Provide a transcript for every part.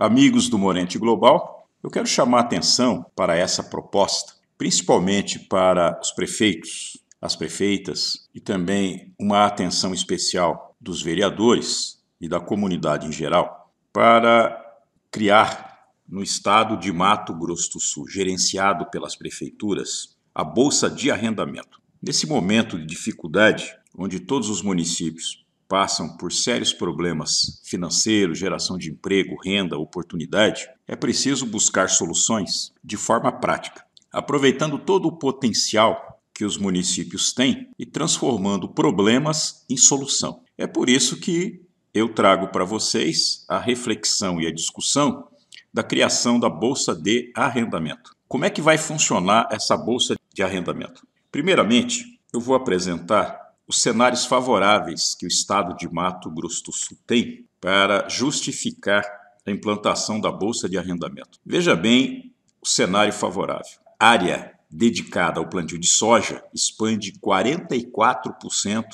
Amigos do Morente Global, eu quero chamar a atenção para essa proposta, principalmente para os prefeitos, as prefeitas e também uma atenção especial dos vereadores e da comunidade em geral para criar no estado de Mato Grosso do Sul, gerenciado pelas prefeituras, a bolsa de arrendamento. Nesse momento de dificuldade, onde todos os municípios passam por sérios problemas financeiros, geração de emprego, renda, oportunidade, é preciso buscar soluções de forma prática, aproveitando todo o potencial que os municípios têm e transformando problemas em solução. É por isso que eu trago para vocês a reflexão e a discussão da criação da bolsa de arrendamento. Como é que vai funcionar essa bolsa de arrendamento? Primeiramente, eu vou apresentar os cenários favoráveis que o estado de Mato Grosso do Sul tem para justificar a implantação da bolsa de arrendamento. Veja bem o cenário favorável. Área dedicada ao plantio de soja expande 44%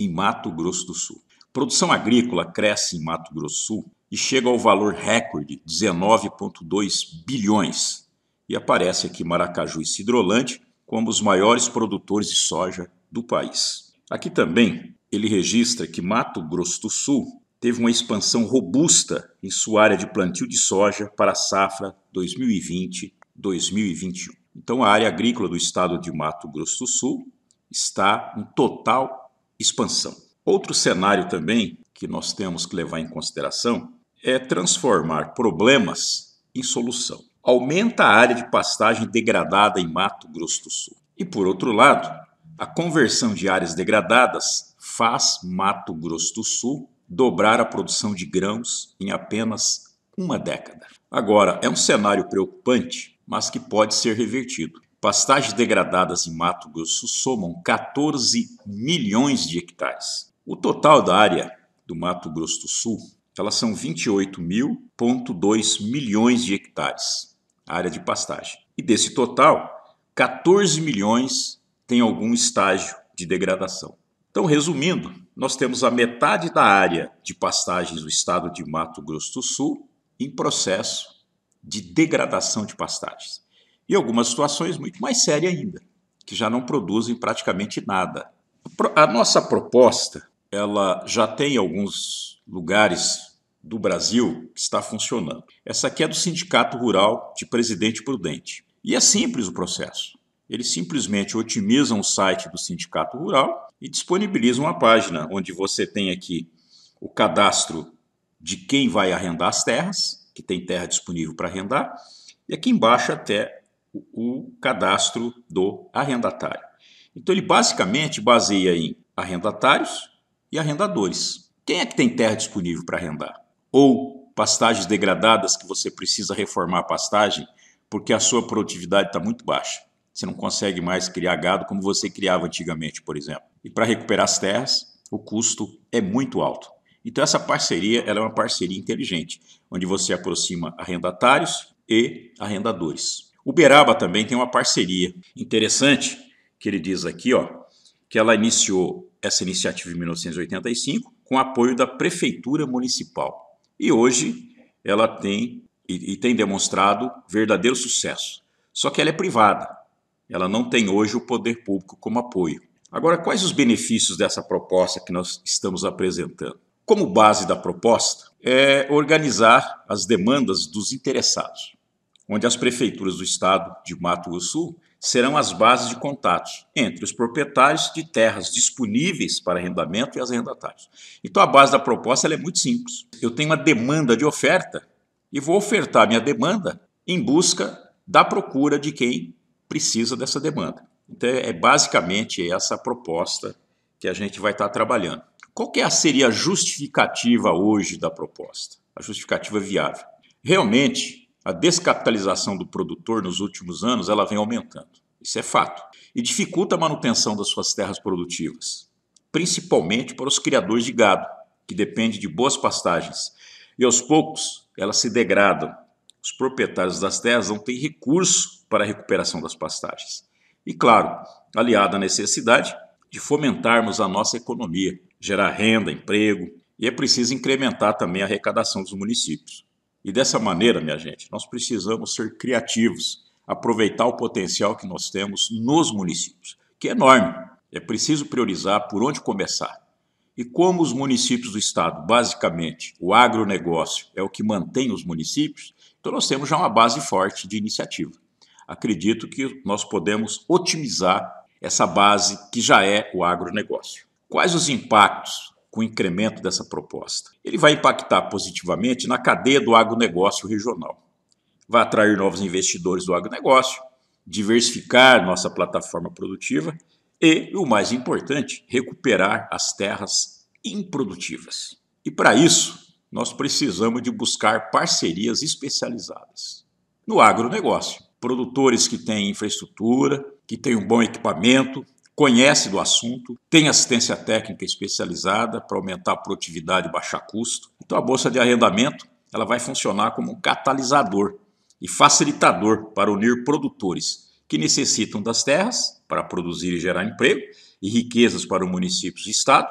em Mato Grosso do Sul. Produção agrícola cresce em Mato Grosso do Sul e chega ao valor recorde 19,2 bilhões. E aparece aqui Maracaju e Cidrolante como os maiores produtores de soja do país. Aqui também ele registra que Mato Grosso do Sul teve uma expansão robusta em sua área de plantio de soja para a safra 2020-2021. Então, a área agrícola do estado de Mato Grosso do Sul está em total expansão. Outro cenário também que nós temos que levar em consideração é transformar problemas em solução. Aumenta a área de pastagem degradada em Mato Grosso do Sul. E, por outro lado, a conversão de áreas degradadas faz Mato Grosso do Sul dobrar a produção de grãos em apenas uma década. Agora, é um cenário preocupante, mas que pode ser revertido. Pastagens degradadas em Mato Grosso somam 14 milhões de hectares. O total da área do Mato Grosso do Sul, elas são 28.2 milhões de hectares, área de pastagem. E desse total, 14 milhões tem algum estágio de degradação. Então, resumindo, nós temos a metade da área de pastagens do estado de Mato Grosso do Sul em processo de degradação de pastagens. E algumas situações muito mais sérias ainda, que já não produzem praticamente nada. A nossa proposta, ela já tem alguns lugares do Brasil que está funcionando. Essa aqui é do Sindicato Rural de Presidente Prudente. E é simples o processo. Eles simplesmente otimizam o site do Sindicato Rural e disponibilizam uma página onde você tem aqui o cadastro de quem vai arrendar as terras, que tem terra disponível para arrendar, e aqui embaixo até o, o cadastro do arrendatário. Então ele basicamente baseia em arrendatários e arrendadores. Quem é que tem terra disponível para arrendar? Ou pastagens degradadas que você precisa reformar a pastagem porque a sua produtividade está muito baixa. Você não consegue mais criar gado como você criava antigamente, por exemplo. E para recuperar as terras, o custo é muito alto. Então essa parceria é uma parceria inteligente, onde você aproxima arrendatários e arrendadores. Uberaba também tem uma parceria interessante que ele diz aqui, ó, que ela iniciou essa iniciativa em 1985 com apoio da prefeitura municipal. E hoje ela tem e, e tem demonstrado verdadeiro sucesso. Só que ela é privada ela não tem hoje o poder público como apoio. Agora, quais os benefícios dessa proposta que nós estamos apresentando? Como base da proposta é organizar as demandas dos interessados, onde as prefeituras do estado de Mato Grosso Sul serão as bases de contatos entre os proprietários de terras disponíveis para arrendamento e as arrendatárias. Então a base da proposta é muito simples. Eu tenho uma demanda de oferta e vou ofertar minha demanda em busca da procura de quem precisa dessa demanda. Então, é basicamente essa proposta que a gente vai estar trabalhando. Qual que é seria a justificativa hoje da proposta? A justificativa viável. Realmente, a descapitalização do produtor nos últimos anos ela vem aumentando. Isso é fato. E dificulta a manutenção das suas terras produtivas, principalmente para os criadores de gado, que depende de boas pastagens. E aos poucos, elas se degradam os proprietários das terras não têm recurso para a recuperação das pastagens. E claro, aliada à necessidade de fomentarmos a nossa economia, gerar renda, emprego, e é preciso incrementar também a arrecadação dos municípios. E dessa maneira, minha gente, nós precisamos ser criativos, aproveitar o potencial que nós temos nos municípios, que é enorme. É preciso priorizar por onde começar. E como os municípios do estado, basicamente, o agronegócio é o que mantém os municípios, então, nós temos já uma base forte de iniciativa. Acredito que nós podemos otimizar essa base que já é o agronegócio. Quais os impactos com o incremento dessa proposta? Ele vai impactar positivamente na cadeia do agronegócio regional. Vai atrair novos investidores do agronegócio, diversificar nossa plataforma produtiva e, o mais importante, recuperar as terras improdutivas. E para isso, nós precisamos de buscar parcerias especializadas. No agronegócio, produtores que têm infraestrutura, que têm um bom equipamento, conhece do assunto, tem assistência técnica especializada para aumentar a produtividade e baixar custo. Então a bolsa de arrendamento, ela vai funcionar como um catalisador e facilitador para unir produtores que necessitam das terras para produzir e gerar emprego e riquezas para o município e estado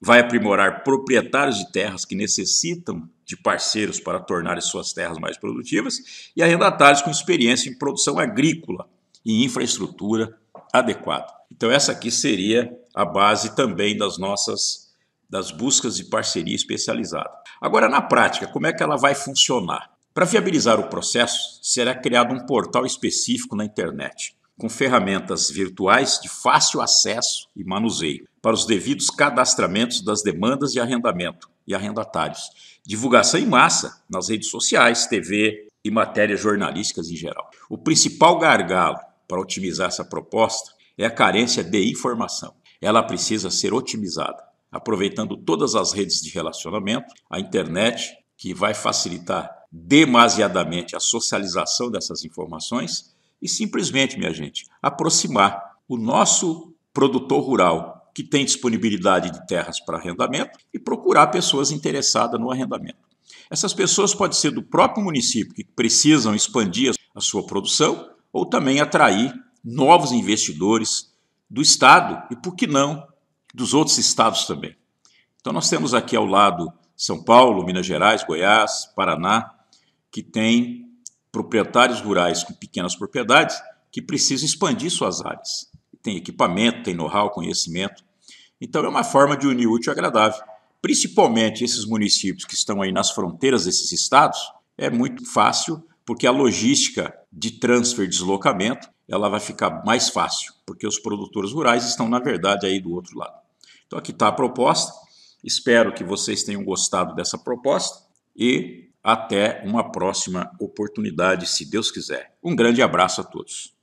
vai aprimorar proprietários de terras que necessitam de parceiros para tornar suas terras mais produtivas e arrendatários com experiência em produção agrícola e infraestrutura adequada. Então essa aqui seria a base também das nossas das buscas de parceria especializada. Agora na prática, como é que ela vai funcionar? Para viabilizar o processo, será criado um portal específico na internet, com ferramentas virtuais de fácil acesso e manuseio para os devidos cadastramentos das demandas de arrendamento e arrendatários, divulgação em massa nas redes sociais, TV e matérias jornalísticas em geral. O principal gargalo para otimizar essa proposta é a carência de informação. Ela precisa ser otimizada, aproveitando todas as redes de relacionamento, a internet, que vai facilitar demasiadamente a socialização dessas informações e simplesmente, minha gente, aproximar o nosso produtor rural que tem disponibilidade de terras para arrendamento e procurar pessoas interessadas no arrendamento. Essas pessoas podem ser do próprio município que precisam expandir a sua produção ou também atrair novos investidores do estado e por que não dos outros estados também. Então nós temos aqui ao lado São Paulo, Minas Gerais, Goiás, Paraná, que tem proprietários rurais com pequenas propriedades que precisam expandir suas áreas tem equipamento, tem know-how, conhecimento. Então é uma forma de unir útil e agradável. Principalmente esses municípios que estão aí nas fronteiras desses estados, é muito fácil, porque a logística de transfer, deslocamento, ela vai ficar mais fácil, porque os produtores rurais estão, na verdade, aí do outro lado. Então aqui está a proposta. Espero que vocês tenham gostado dessa proposta e até uma próxima oportunidade, se Deus quiser. Um grande abraço a todos.